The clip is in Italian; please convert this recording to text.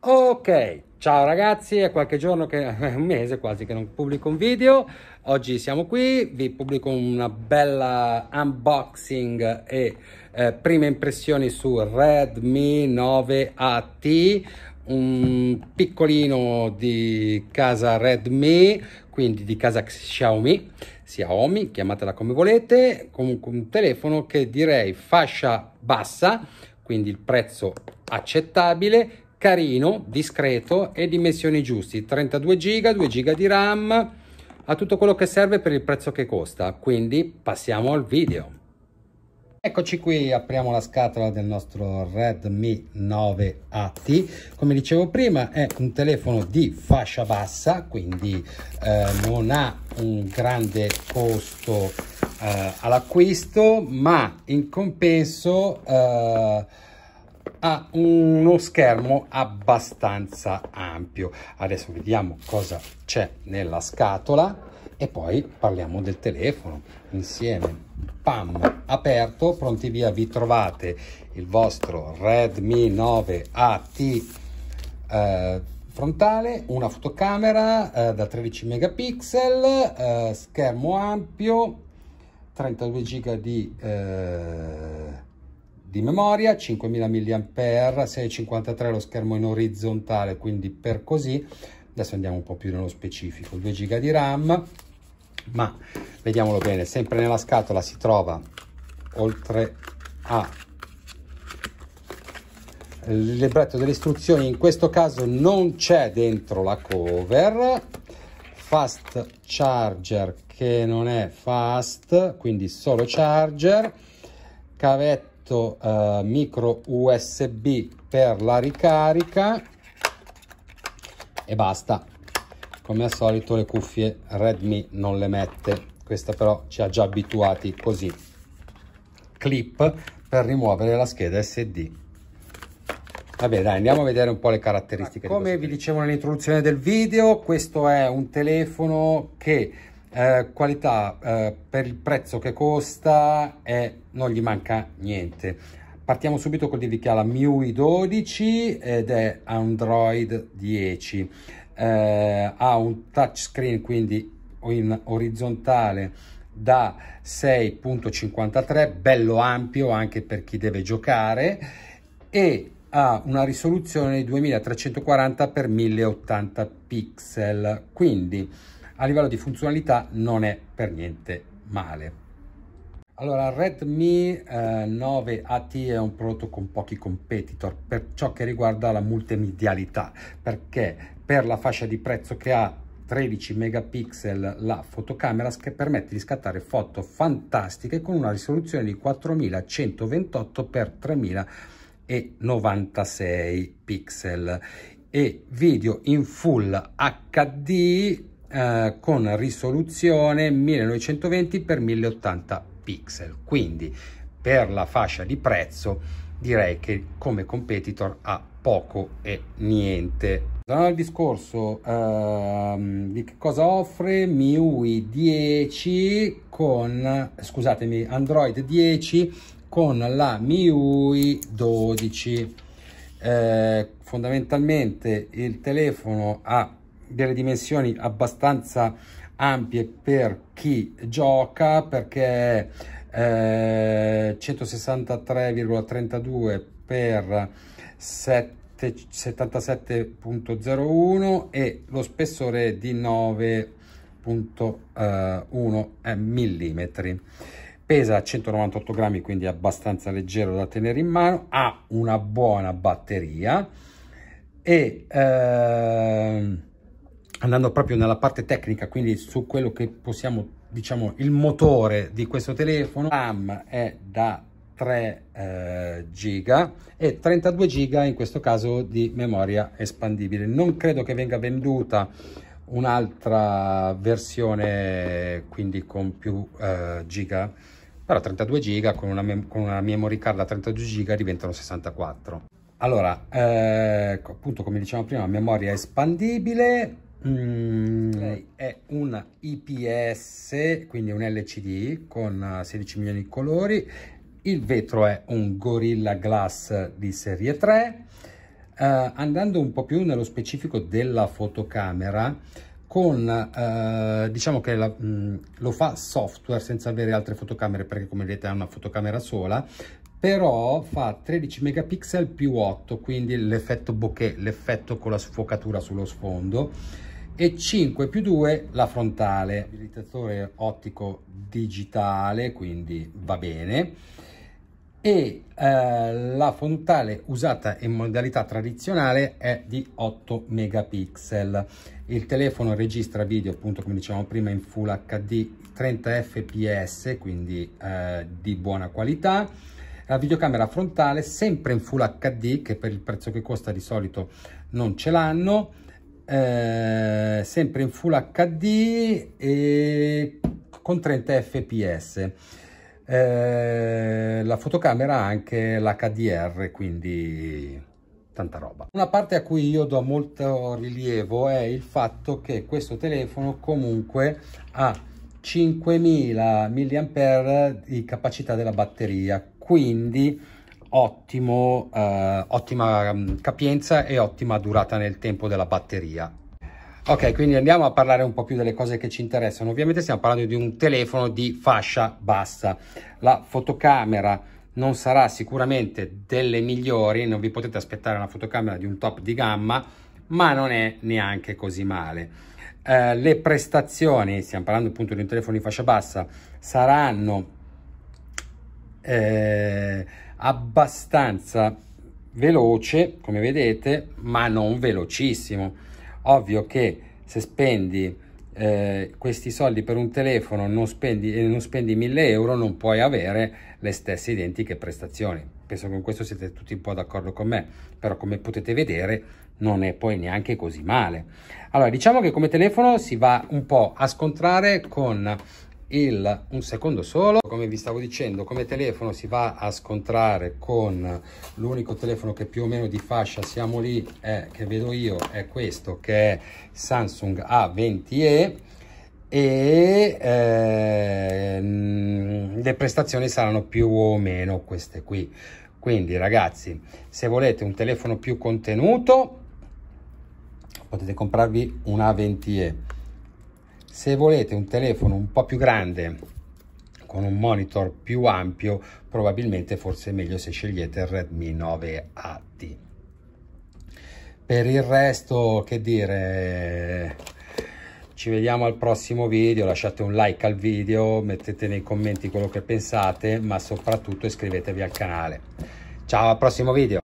Ok, ciao ragazzi, è qualche giorno, che, un mese quasi che non pubblico un video, oggi siamo qui, vi pubblico una bella unboxing e eh, prime impressioni su Redmi 9AT, un piccolino di casa Redmi, quindi di casa Xiaomi, Xiaomi, chiamatela come volete, comunque un telefono che direi fascia bassa, quindi il prezzo accettabile carino, discreto e dimensioni giusti, 32 giga, 2 giga di RAM, ha tutto quello che serve per il prezzo che costa, quindi passiamo al video. Eccoci qui, apriamo la scatola del nostro Redmi 9AT. Come dicevo prima, è un telefono di fascia bassa, quindi eh, non ha un grande costo eh, all'acquisto, ma in compenso eh, ha uno schermo abbastanza ampio. Adesso vediamo cosa c'è nella scatola e poi parliamo del telefono insieme. Pam, aperto, pronti via, vi trovate il vostro Redmi 9AT eh, frontale, una fotocamera eh, da 13 megapixel, eh, schermo ampio, 32 giga di eh, di memoria, 5000 mAh, 6,53 lo schermo in orizzontale, quindi per così. Adesso andiamo un po' più nello specifico, 2 GB di RAM, ma vediamolo bene, sempre nella scatola si trova, oltre a il libretto delle istruzioni, in questo caso non c'è dentro la cover, fast charger che non è fast, quindi solo charger, cavetta adatto eh, micro USB per la ricarica e basta. Come al solito le cuffie Redmi non le mette, questa però ci ha già abituati così. Clip per rimuovere la scheda SD. Vabbè dai, andiamo a vedere un po' le caratteristiche. Come di vi dicevo nell'introduzione del video, questo è un telefono che eh, qualità eh, per il prezzo che costa e eh, non gli manca niente partiamo subito col DVK la MIUI 12 ed è Android 10 eh, ha un touchscreen quindi in orizzontale da 6.53 bello ampio anche per chi deve giocare e ha una risoluzione di 2340 x 1080 pixel quindi a livello di funzionalità non è per niente male. Allora, Redmi eh, 9 AT è un prodotto con pochi competitor per ciò che riguarda la multimedialità, perché per la fascia di prezzo che ha 13 megapixel la fotocamera che permette di scattare foto fantastiche con una risoluzione di 4128 x 3096 pixel e video in full HD eh, con risoluzione 1920x1080 pixel. Quindi per la fascia di prezzo direi che come competitor ha poco e niente. Tornando al discorso ehm, di che cosa offre MIUI 10 con, scusatemi, Android 10 con la MIUI 12. Eh, fondamentalmente il telefono ha delle dimensioni abbastanza ampie per chi gioca perché eh, 163,32 x 77.01 e lo spessore di 9.1 eh, eh, mm pesa 198 grammi quindi abbastanza leggero da tenere in mano ha una buona batteria e eh, andando proprio nella parte tecnica, quindi su quello che possiamo, diciamo, il motore di questo telefono, RAM è da 3 eh, giga e 32 giga in questo caso di memoria espandibile. Non credo che venga venduta un'altra versione quindi con più eh, giga però 32 giga con una, con una memory card da 32 giga diventano 64 allora eh, appunto come dicevamo prima memoria espandibile Mm, lei è una IPS, quindi un LCD con 16 eh, milioni di colori. Il vetro è un Gorilla Glass di serie 3. Uh, eh, andando un po' più nello specifico della fotocamera, con uh, diciamo che la, mh, mm, lo fa software senza avere altre fotocamere perché come vedete è una fotocamera sola però fa 13 megapixel più 8 quindi l'effetto bokeh l'effetto con la sfocatura sullo sfondo e 5 più 2 la frontale abilitatore ottico digitale quindi va bene e eh, la frontale usata in modalità tradizionale è di 8 megapixel il telefono registra video appunto come dicevamo prima in full hd 30 fps quindi eh, di buona qualità la videocamera frontale sempre in full hd che per il prezzo che costa di solito non ce l'hanno eh, sempre in full hd e con 30 fps eh, la fotocamera ha anche l'hdr quindi tanta roba. Una parte a cui io do molto rilievo è il fatto che questo telefono comunque ha 5000 mAh di capacità della batteria quindi ottimo, eh, ottima mm, capienza e ottima durata nel tempo della batteria. Ok, quindi andiamo a parlare un po' più delle cose che ci interessano. Ovviamente stiamo parlando di un telefono di fascia bassa. La fotocamera non sarà sicuramente delle migliori, non vi potete aspettare una fotocamera di un top di gamma, ma non è neanche così male. Eh, le prestazioni, stiamo parlando appunto di un telefono di fascia bassa, saranno eh, abbastanza veloce come vedete ma non velocissimo ovvio che se spendi eh, questi soldi per un telefono non spendi e eh, non spendi 1000 euro non puoi avere le stesse identiche prestazioni penso che con questo siete tutti un po' d'accordo con me però come potete vedere non è poi neanche così male allora diciamo che come telefono si va un po' a scontrare con il un secondo solo come vi stavo dicendo come telefono si va a scontrare con l'unico telefono che più o meno di fascia siamo lì eh, che vedo io è questo che è Samsung A20e e eh, le prestazioni saranno più o meno queste qui quindi ragazzi se volete un telefono più contenuto potete comprarvi un A20e se volete un telefono un po' più grande con un monitor più ampio probabilmente forse è meglio se scegliete il Redmi 9AT per il resto che dire ci vediamo al prossimo video lasciate un like al video mettete nei commenti quello che pensate ma soprattutto iscrivetevi al canale ciao al prossimo video